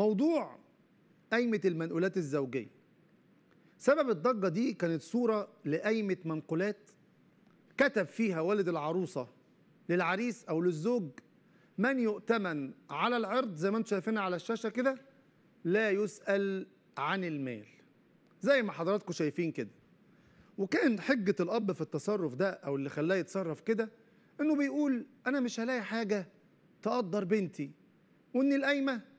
موضوع قايمة المنقولات الزوجية سبب الضجة دي كانت صورة لقايمة منقولات كتب فيها والد العروسة للعريس أو للزوج من يؤتمن على العرض زي ما انتم شايفين على الشاشة كده لا يسأل عن المال زي ما حضراتكم شايفين كده وكان حجة الأب في التصرف ده أو اللي خلاه يتصرف كده إنه بيقول أنا مش هلاقي حاجة تقدر بنتي وإن القايمة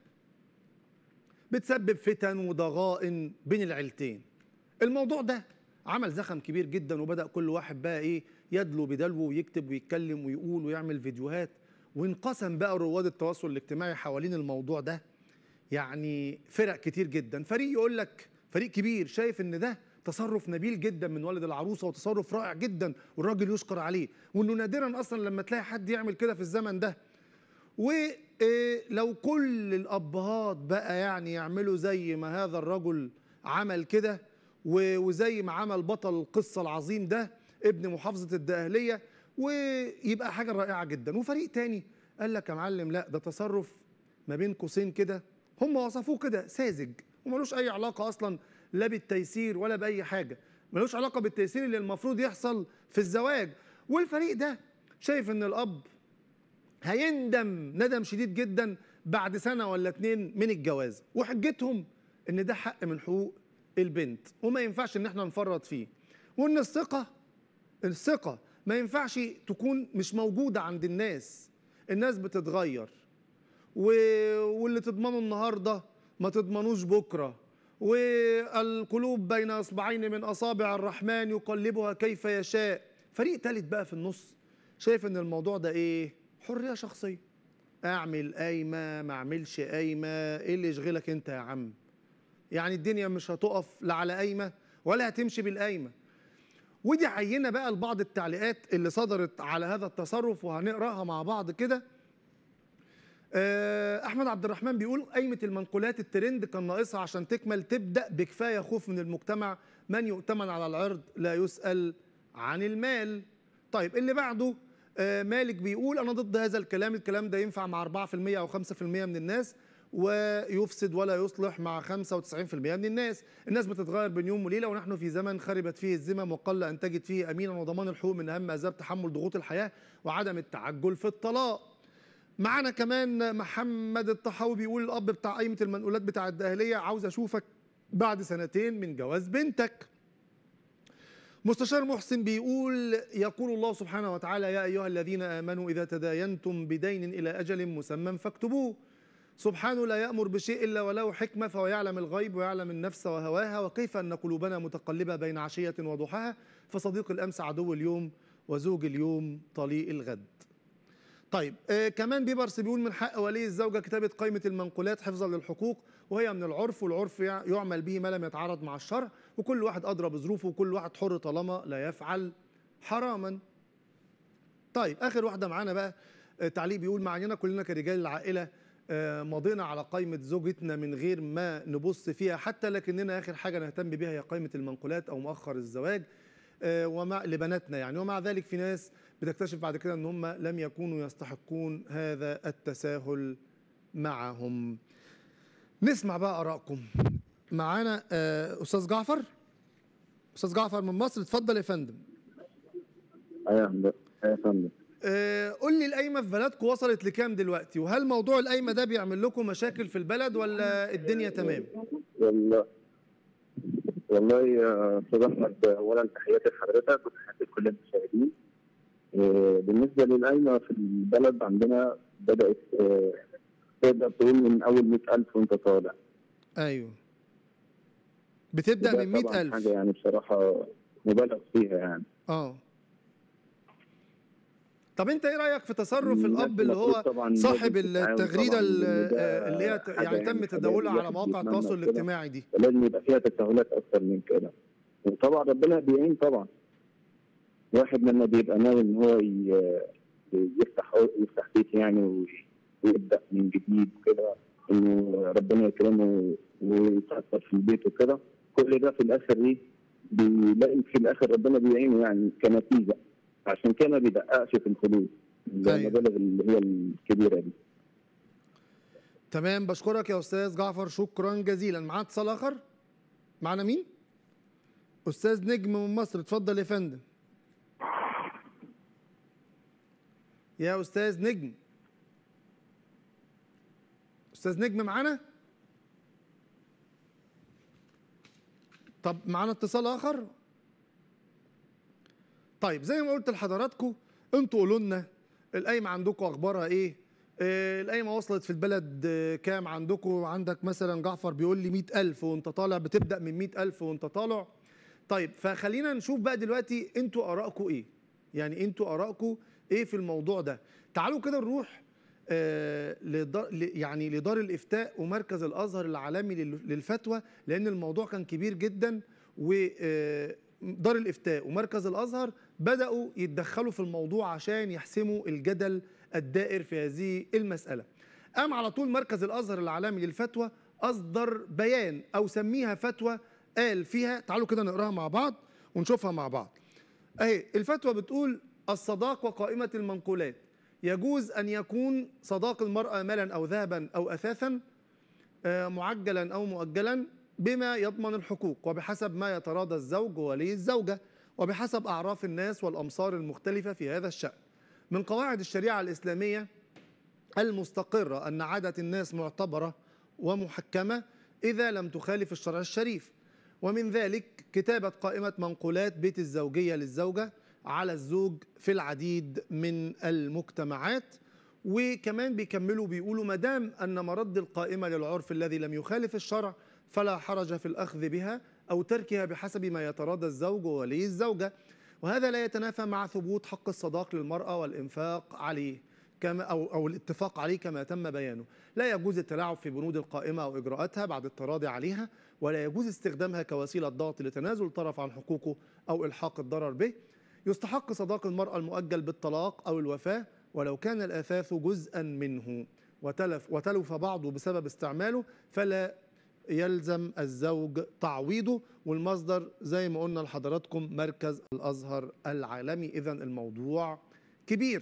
بتسبب فتن وضغائن بين العيلتين الموضوع ده عمل زخم كبير جدا وبدا كل واحد بقى ايه يدلو بدلو ويكتب ويتكلم ويقول ويعمل فيديوهات وانقسم بقى رواد التواصل الاجتماعي حوالين الموضوع ده يعني فرق كتير جدا فريق يقول لك فريق كبير شايف ان ده تصرف نبيل جدا من والد العروسه وتصرف رائع جدا والراجل يشكر عليه وانه نادرا اصلا لما تلاقي حد يعمل كده في الزمن ده ولو آه، كل الأبهات بقى يعني يعملوا زي ما هذا الرجل عمل كده وزي ما عمل بطل القصة العظيم ده ابن محافظة الدقهلية ويبقى حاجة رائعة جدا وفريق تاني قال لك يا معلم لا ده تصرف ما بين قوسين كده هم وصفوه كده ساذج وملوش أي علاقة أصلا لا بالتيسير ولا بأي حاجة ملوش علاقة بالتيسير اللي المفروض يحصل في الزواج والفريق ده شايف ان الاب هيندم ندم شديد جدا بعد سنه ولا اتنين من الجواز وحجتهم ان ده حق من حقوق البنت وما ينفعش ان احنا نفرط فيه وان الثقه الثقه ما ينفعش تكون مش موجوده عند الناس الناس بتتغير و... واللي تضمنه النهارده ما تضمنوش بكره والقلوب بين اصبعين من اصابع الرحمن يقلبها كيف يشاء فريق ثالث بقى في النص شايف ان الموضوع ده ايه حريه شخصيه اعمل قايمه ما اعملش قايمه ايه اللي يشغلك انت يا عم يعني الدنيا مش هتقف لا على قايمه ولا هتمشي بالقايمه ودي عينه بقى لبعض التعليقات اللي صدرت على هذا التصرف وهنقراها مع بعض كده آه، احمد عبد الرحمن بيقول قايمه المنقولات الترند كان ناقصها عشان تكمل تبدا بكفايه خوف من المجتمع من يؤتمن على العرض لا يسال عن المال طيب اللي بعده آه، مالك بيقول انا ضد هذا الكلام الكلام ده ينفع مع 4% او 5% من الناس ويفسد ولا يصلح مع 95% من الناس الناس بتتغير بين يوم وليله ونحن في زمن خربت فيه الذمم وقل ان تجد فيه امينا وضمان الحقوق من اهم اسباب تحمل ضغوط الحياه وعدم التعجل في الطلاق معانا كمان محمد الطحاوي بيقول الاب بتاع قايمه المنقولات بتاع الداهليه عاوز اشوفك بعد سنتين من جواز بنتك مستشار محسن بيقول يقول الله سبحانه وتعالى يا أيها الذين آمنوا إذا تداينتم بدين إلى أجل مسمى فاكتبوه سبحانه لا يأمر بشيء إلا وله حكمة فهو يعلم الغيب ويعلم النفس وهواها وكيف أن قلوبنا متقلبة بين عشية وضحاها فصديق الأمس عدو اليوم وزوج اليوم طليق الغد طيب آه كمان بيبرس بيقول من حق ولي الزوجه كتابه قائمه المنقولات حفظا للحقوق وهي من العرف والعرف يعمل به ما لم يتعارض مع الشرع وكل واحد ادرى بظروفه وكل واحد حر طالما لا يفعل حراما. طيب اخر واحده معانا بقى آه تعليق بيقول معنينا كلنا كرجال العائله آه مضينا على قائمه زوجتنا من غير ما نبص فيها حتى لكننا اخر حاجه نهتم بها هي قائمه المنقولات او مؤخر الزواج آه، ومع لبناتنا يعني ومع ذلك في ناس بتكتشف بعد كده ان هم لم يكونوا يستحقون هذا التساهل معهم نسمع بقى ارائكم معانا آه، استاذ جعفر استاذ جعفر من مصر اتفضل يا فندم ايوه يا فندم أيوة، آه، قول لي القايمه في بلدكم وصلت لكام دلوقتي وهل موضوع القايمه ده بيعمل لكم مشاكل في البلد ولا الدنيا تمام والله والله يا استاذ احمد اولا تحياتي لحضرتك وتحياتي لكل المشاهدين آه، بالنسبه للقايمه في البلد عندنا بدات آه، تقدر تقول من اول 100000 وانت طالع ايوه بتبدا من 100000 حاجه يعني بصراحه مبالغ فيها يعني اه طب انت ايه رايك في تصرف الاب اللي هو صاحب التغريده اللي هي يعني تم تداولها على مواقع التواصل الاجتماعي دي لازم يبقى فيها تساهلات اكثر من كده وطبعا ربنا بيعين طبعا الواحد لما بيبقى ناوي ان هو يفتح يفتح بيت يعني ويبدا من جديد وكده انه ربنا يكرمه ويتاثر في البيت وكده كل ده في الاخر ايه بيلاقي في الاخر ربنا بيعينه يعني كنتيجه عشان كده ما بيدققش في الحدود طيب. المبالغ اللي هي الكبيره دي تمام بشكرك يا استاذ جعفر شكرا جزيلا معاه اتصال اخر معانا مين استاذ نجم من مصر اتفضل يا فندم يا استاذ نجم استاذ نجم معانا طب معانا اتصال اخر طيب زي ما قلت لحضراتكم انتوا قولوا لنا القايمه عندكم اخبارها ايه آه، القايمه وصلت في البلد آه، كام عندكم عندك مثلا جعفر بيقول لي 100000 وانت طالع بتبدا من 100000 وانت طالع طيب فخلينا نشوف بقى دلوقتي انتوا ارائكم ايه يعني انتوا ارائكم ايه في الموضوع ده تعالوا كده نروح آه لدار يعني لدار الافتاء ومركز الازهر العالمي للفتوى لان الموضوع كان كبير جدا و آه، دار الافتاء ومركز الازهر بداوا يتدخلوا في الموضوع عشان يحسموا الجدل الدائر في هذه المساله قام على طول مركز الازهر العالمي للفتوى اصدر بيان او سميها فتوى قال فيها تعالوا كده نقراها مع بعض ونشوفها مع بعض اهي الفتوى بتقول الصداق وقائمة المنقولات يجوز أن يكون صداق المرأة مالا أو ذهبا أو أثاثا آه، معجلا أو مؤجلا بما يضمن الحقوق وبحسب ما يتراضى الزوج وولي الزوجة وبحسب أعراف الناس والأمصار المختلفة في هذا الشأن من قواعد الشريعة الإسلامية المستقرة أن عادة الناس معتبرة ومحكمة إذا لم تخالف الشرع الشريف ومن ذلك كتابة قائمة منقولات بيت الزوجية للزوجة على الزوج في العديد من المجتمعات وكمان بيكملوا بيقولوا ما دام ان مرد القائمه للعرف الذي لم يخالف الشرع فلا حرج في الاخذ بها او تركها بحسب ما يتراضى الزوج وولي الزوجه وهذا لا يتنافى مع ثبوت حق الصداق للمراه والانفاق عليه كما او او الاتفاق عليه كما تم بيانه، لا يجوز التلاعب في بنود القائمه او اجراءاتها بعد التراضي عليها، ولا يجوز استخدامها كوسيله ضغط لتنازل طرف عن حقوقه او الحاق الضرر به، يستحق صداق المرأة المؤجل بالطلاق أو الوفاة ولو كان الأثاث جزءا منه وتلف, وتلف بعضه بسبب استعماله فلا يلزم الزوج تعويضه والمصدر زي ما قلنا لحضراتكم مركز الأزهر العالمي إذا الموضوع كبير